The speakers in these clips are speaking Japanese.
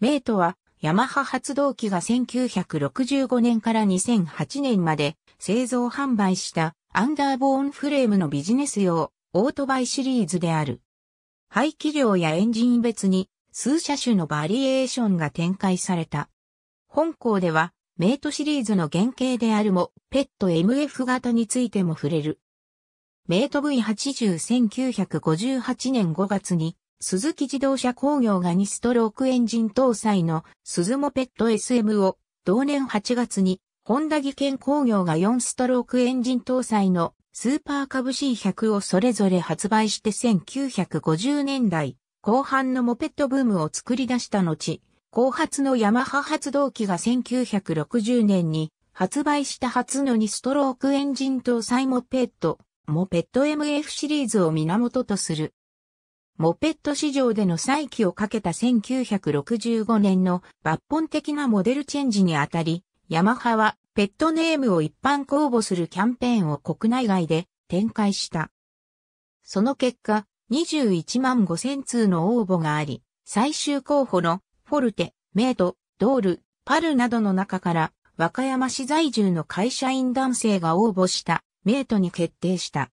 メイトは、ヤマハ発動機が1965年から2008年まで製造販売したアンダーボーンフレームのビジネス用オートバイシリーズである。排気量やエンジン別に数車種のバリエーションが展開された。本校では、メイトシリーズの原型であるも、ペット MF 型についても触れる。メイト V80 1958年5月に鈴木自動車工業が2ストロークエンジン搭載の鈴モペット SM を同年8月にホンダ技研工業が4ストロークエンジン搭載のスーパー株 C100 をそれぞれ発売して1950年代後半のモペットブームを作り出した後、後発のヤマハ発動機が1960年に発売した初の2ストロークエンジン搭載モペット、モペット MF シリーズを源とするモペット市場での再起をかけた1965年の抜本的なモデルチェンジにあたり、ヤマハはペットネームを一般公募するキャンペーンを国内外で展開した。その結果、21万5千通の応募があり、最終候補のフォルテ、メイト、ドール、パルなどの中から、和歌山市在住の会社員男性が応募したメイトに決定した。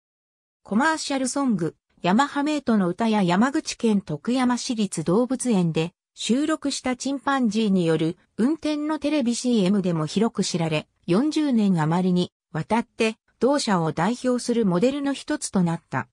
コマーシャルソング、ヤマハメイトの歌や山口県徳山市立動物園で収録したチンパンジーによる運転のテレビ CM でも広く知られ、40年余りにわたって同社を代表するモデルの一つとなった。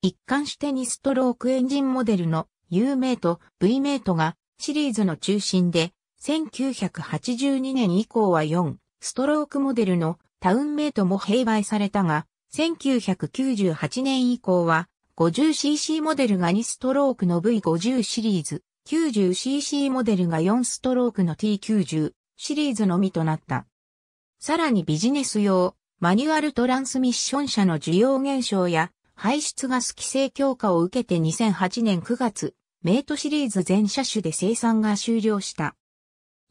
一貫して2ストロークエンジンモデルの U メイト、V メイトがシリーズの中心で、1982年以降は4ストロークモデルのタウンメイトも併売されたが、1998年以降は 50cc モデルが2ストロークの V50 シリーズ、90cc モデルが4ストロークの T90 シリーズのみとなった。さらにビジネス用、マニュアルトランスミッション車の需要減少や排出ガス規制強化を受けて2008年9月、メイトシリーズ全車種で生産が終了した。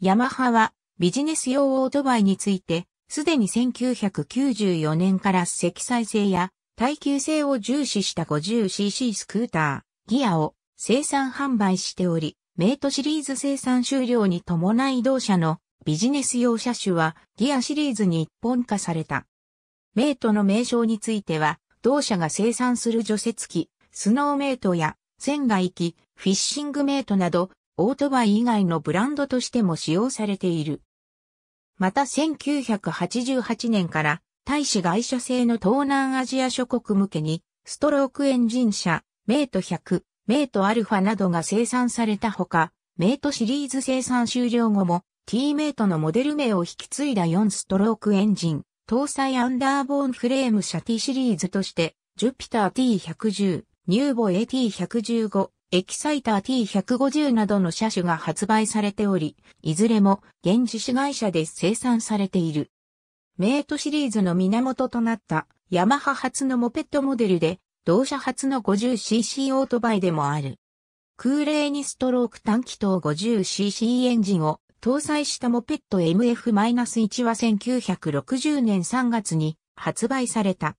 ヤマハはビジネス用オートバイについてすでに1994年から積載性や耐久性を重視した 50cc スクーター、ギアを生産販売しており、メイトシリーズ生産終了に伴い同社のビジネス用車種はギアシリーズに一本化された。メイトの名称については、同社が生産する除雪機、スノーメイトや、仙外機、フィッシングメイトなど、オートバイ以外のブランドとしても使用されている。また1988年から大使外車製の東南アジア諸国向けにストロークエンジン車、メイト100、メイトアルファなどが生産されたほか、メイトシリーズ生産終了後も T メイトのモデル名を引き継いだ4ストロークエンジン、搭載アンダーボーンフレーム車 T シリーズとして、ジュピター T110、ニューボ AT115、エキサイター T150 などの車種が発売されており、いずれも現自主会社で生産されている。メイトシリーズの源となったヤマハ初のモペットモデルで、同社初の 50cc オートバイでもある。空冷にストローク短気筒 50cc エンジンを搭載したモペット MF-1 は1960年3月に発売された。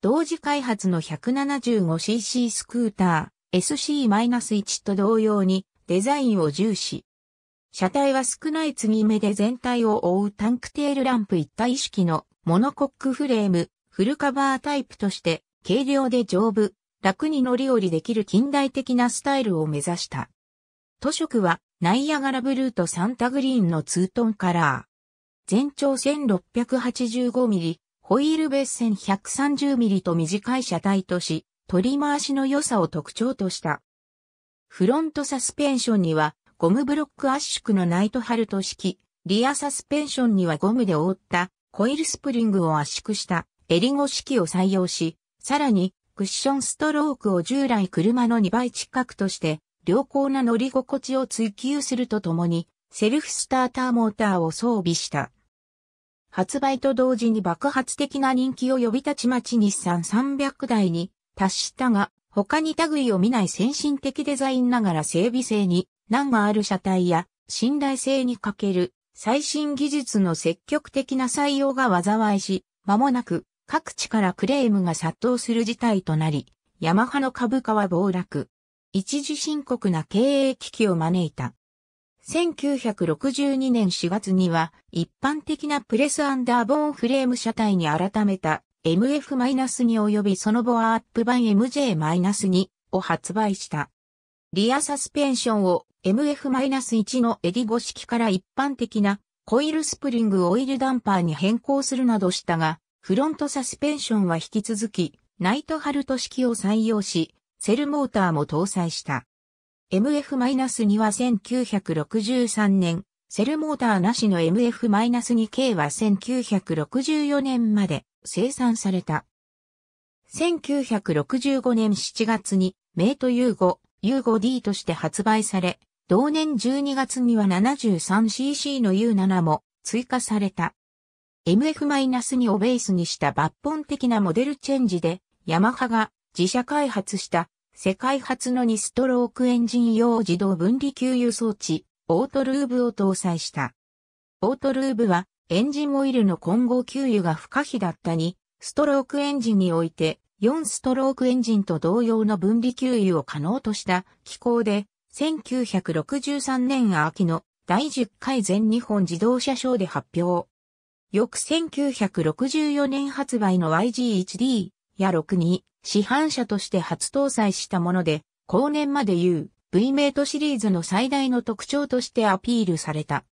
同時開発の 175cc スクーター。SC-1 と同様にデザインを重視。車体は少ない継ぎ目で全体を覆うタンクテールランプ一体式のモノコックフレーム、フルカバータイプとして軽量で丈夫、楽に乗り降りできる近代的なスタイルを目指した。塗色はナイアガラブルーとサンタグリーンのツートンカラー。全長1 6 8 5ミリ、ホイールベース1 1 3 0ミリと短い車体とし、取り回しの良さを特徴とした。フロントサスペンションにはゴムブロック圧縮のナイトハルト式、リアサスペンションにはゴムで覆ったコイルスプリングを圧縮したエリゴ式を採用し、さらにクッションストロークを従来車の2倍近くとして良好な乗り心地を追求するとともに、セルフスターターモーターを装備した。発売と同時に爆発的な人気を呼び立ちまち日産300台に達したが、他に類を見ない先進的デザインながら整備性に難がある車体や信頼性に欠ける最新技術の積極的な採用が災いし、間もなく各地からクレームが殺到する事態となり、ヤマハの株価は暴落。一時深刻な経営危機を招いた。1962年4月には一般的なプレスアンダーボーンフレーム車体に改めた MF-2 及びその後アアップ版 MJ-2 を発売した。リアサスペンションを MF-1 のエディ5式から一般的なコイルスプリングオイルダンパーに変更するなどしたが、フロントサスペンションは引き続き、ナイトハルト式を採用し、セルモーターも搭載した。MF-2 は1963年、セルモーターなしの MF-2K は1964年まで生産された。1965年7月に、メイト U5、U5D として発売され、同年12月には 73cc の U7 も追加された。MF-2 をベースにした抜本的なモデルチェンジで、ヤマハが自社開発した世界初の2ストロークエンジン用自動分離給油装置オートルーブを搭載した。オートルーブはエンジンオイルの混合給油が不可避だったに、ストロークエンジンにおいて4ストロークエンジンと同様の分離給油を可能とした機構で、1963年秋の第10回全日本自動車賞で発表。翌1964年発売の YG1D や62市販車として初搭載したもので、後年までう。V メイトシリーズの最大の特徴としてアピールされた。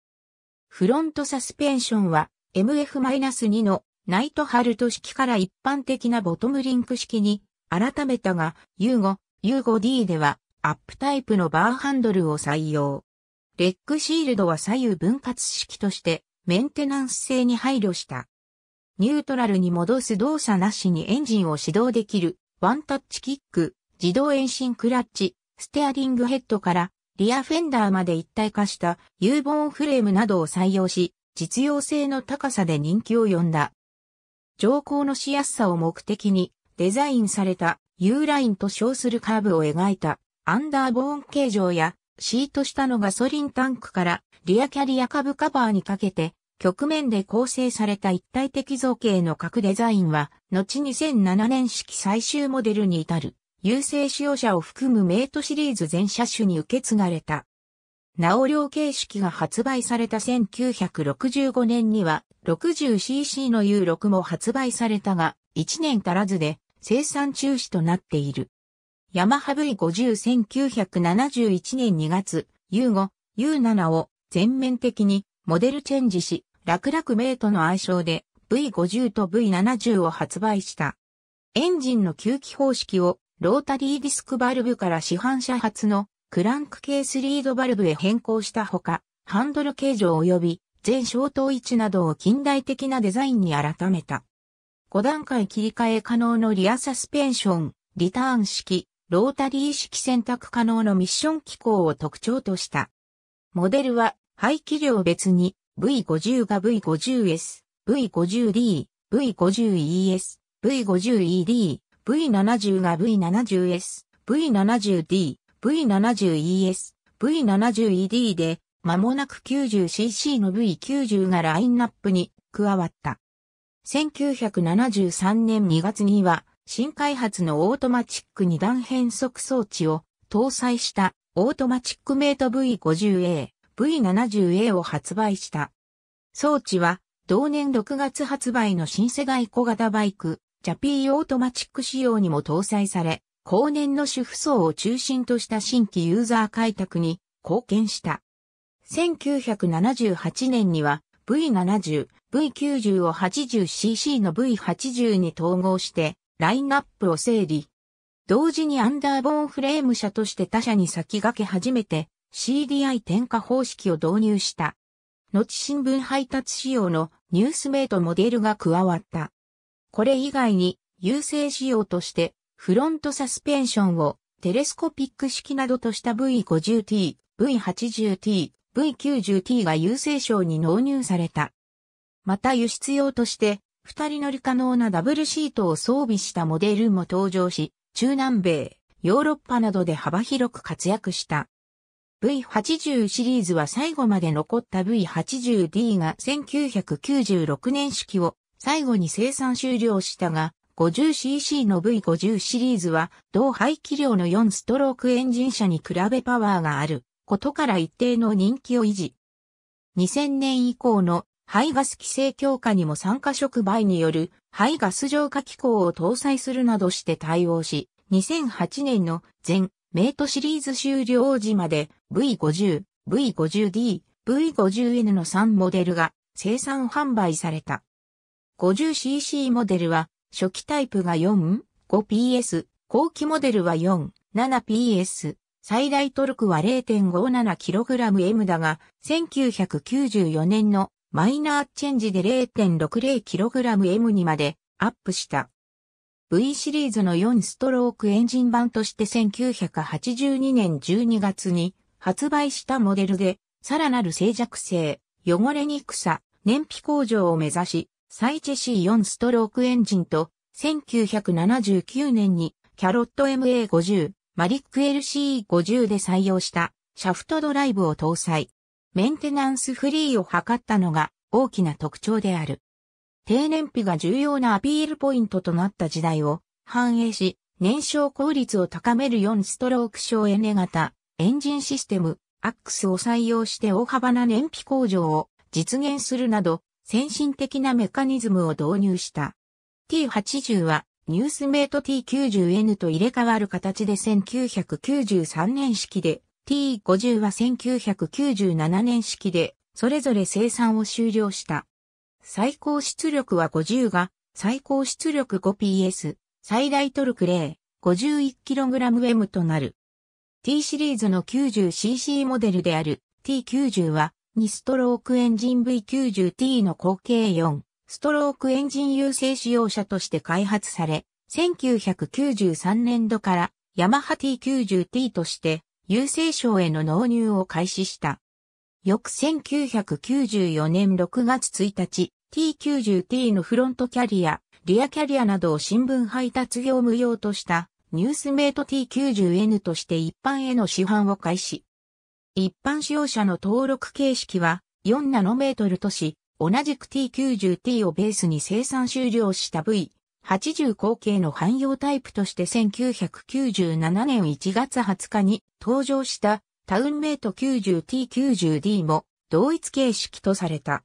フロントサスペンションは MF-2 のナイトハルト式から一般的なボトムリンク式に改めたが U5、U5D ではアップタイプのバーハンドルを採用。レッグシールドは左右分割式としてメンテナンス性に配慮した。ニュートラルに戻す動作なしにエンジンを始動できるワンタッチキック、自動遠心クラッチ、ステアリングヘッドからリアフェンダーまで一体化した U ボーンフレームなどを採用し、実用性の高さで人気を呼んだ。乗降のしやすさを目的にデザインされた U ラインと称するカーブを描いたアンダーボーン形状やシート下のガソリンタンクからリアキャリアカブカバーにかけて局面で構成された一体的造形の各デザインは後2007年式最終モデルに至る。優勢使用者を含むメイトシリーズ全車種に受け継がれた。なお量形式が発売された1965年には 60cc の U6 も発売されたが、1年足らずで生産中止となっている。ヤマハ V501971 年2月、U5、U7 を全面的にモデルチェンジし、楽々メイトの愛称で V50 と V70 を発売した。エンジンの吸気方式をロータリーディスクバルブから市販車発のクランク系スリードバルブへ変更したほか、ハンドル形状及び全消灯位置などを近代的なデザインに改めた。5段階切り替え可能のリアサスペンション、リターン式、ロータリー式選択可能のミッション機構を特徴とした。モデルは排気量別に V50 が V50S、V50D、V50ES、V50ED、V70 が V70S、V70D、V70ES、V70ED で、間もなく 90cc の V90 がラインナップに加わった。1973年2月には、新開発のオートマチック二段変速装置を搭載したオートマチックメイト V50A、V70A を発売した。装置は同年6月発売の新世代小型バイクジャピーオートマチック仕様にも搭載され、後年の主婦層を中心とした新規ユーザー開拓に貢献した。1978年には V70、V90 を 80cc の V80 に統合してラインナップを整理。同時にアンダーボーンフレーム車として他社に先駆け始めて CDI 点火方式を導入した。後新聞配達仕様のニュースメイトモデルが加わった。これ以外に、優勢仕様として、フロントサスペンションをテレスコピック式などとした V50T、V80T、V90T が優勢賞に納入された。また輸出用として、二人乗り可能なダブルシートを装備したモデルも登場し、中南米、ヨーロッパなどで幅広く活躍した。V80 シリーズは最後まで残った V80D が1996年式を最後に生産終了したが、50cc の V50 シリーズは同排気量の4ストロークエンジン車に比べパワーがあることから一定の人気を維持。2000年以降の排ガス規制強化にも参加触媒による排ガス浄化機構を搭載するなどして対応し、2008年の全メイトシリーズ終了時まで V50、V50D、V50N の3モデルが生産販売された。50cc モデルは、初期タイプが 4.5PS、後期モデルは 4.7PS、最大トルクは 0.57kgm だが、1994年のマイナーチェンジで 0.60kgm にまでアップした。V シリーズの4ストロークエンジン版として1982年12月に発売したモデルで、さらなる静寂性、汚れにくさ、燃費向上を目指し、サイチェ C4 ストロークエンジンと、1979年にキャロット MA50、マリック LC50 で採用したシャフトドライブを搭載。メンテナンスフリーを図ったのが大きな特徴である。低燃費が重要なアピールポイントとなった時代を反映し、燃焼効率を高める4ストローク省エネ型エンジンシステム、アックスを採用して大幅な燃費向上を実現するなど、先進的なメカニズムを導入した。T80 はニュースメイト T90N と入れ替わる形で1993年式で、T50 は1997年式で、それぞれ生産を終了した。最高出力は50が、最高出力 5PS、最大トルク0、51kgM となる。T シリーズの 90cc モデルである T90 は2ストロークエンジン V90T の後継4ストロークエンジン優勢使用車として開発され、1993年度からヤマハ T90T として優勢賞への納入を開始した。翌1994年6月1日、T90T のフロントキャリア、リアキャリアなどを新聞配達業務用としたニュースメイト T90N として一般への市販を開始。一般使用者の登録形式は4ナノメートルとし、同じく T90T をベースに生産終了した V。80後継の汎用タイプとして1997年1月20日に登場したタウンメイト 90T90D も同一形式とされた。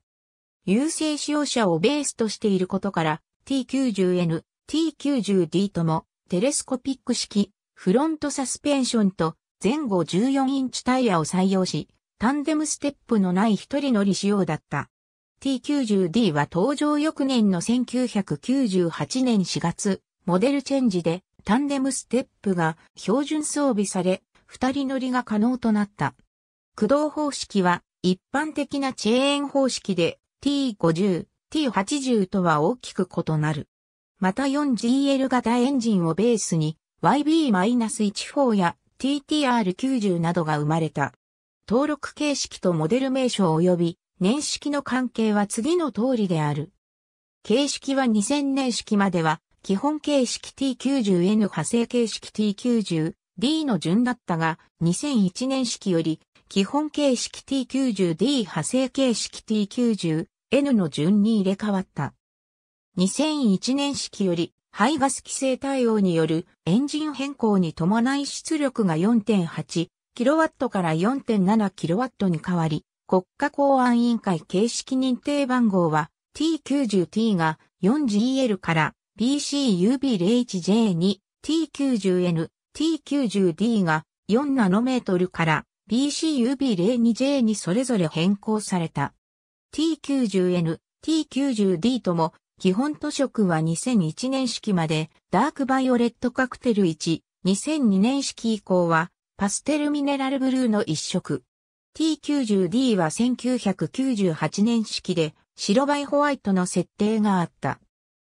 優勢使用者をベースとしていることから T90N、T90D ともテレスコピック式フロントサスペンションと前後14インチタイヤを採用し、タンデムステップのない一人乗り仕様だった。T90D は登場翌年の1998年4月、モデルチェンジでタンデムステップが標準装備され、二人乗りが可能となった。駆動方式は一般的なチェーン方式で T50、T80 とは大きく異なる。また 4GL 型エンジンをベースに YB-14 や TTR90 などが生まれた。登録形式とモデル名称及び年式の関係は次の通りである。形式は2000年式までは基本形式 T90N 派生形式 T90D の順だったが2001年式より基本形式 T90D 派生形式 T90N の順に入れ替わった。2001年式より排ガス規制対応によるエンジン変更に伴い出力が 4.8kW から 4.7kW に変わり、国家公安委員会形式認定番号は T90T が 4GL から BCUB01J2 T90N T90D が4トルから BCUB02J にそれぞれ変更された。T90N、T90D とも基本図色は2001年式までダークバイオレットカクテル1、2002年式以降はパステルミネラルブルーの一色。T90D は1998年式で白バイホワイトの設定があった。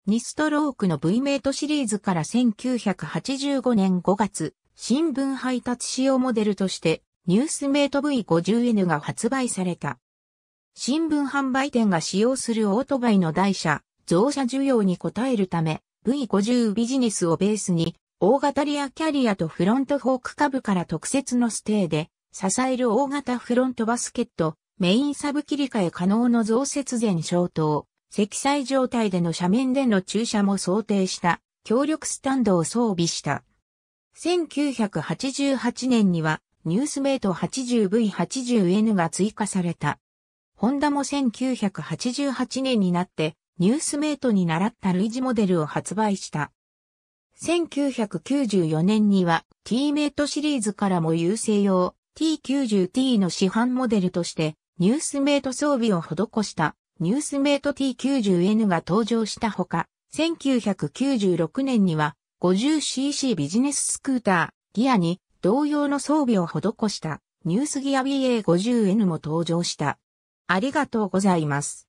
ニストロークの V メイトシリーズから1985年5月、新聞配達仕様モデルとしてニュースメイト V50N が発売された。新聞販売店が使用するオートバイの台車、増車需要に応えるため、V50 ビジネスをベースに、大型リアキャリアとフロントフォーク株から特設のステーで、支える大型フロントバスケット、メインサブ切り替え可能の増設前消灯、積載状態での斜面での駐車も想定した協力スタンドを装備した。1988年にはニュースメイト 80V80N が追加された。ホンダも1988年になってニュースメイトに習った類似モデルを発売した。1994年には T メイトシリーズからも優勢用 T90T の市販モデルとしてニュースメイト装備を施したニュースメイト T90N が登場したほか、1996年には 50cc ビジネススクーターギアに同様の装備を施したニュースギア BA50N も登場した。ありがとうございます。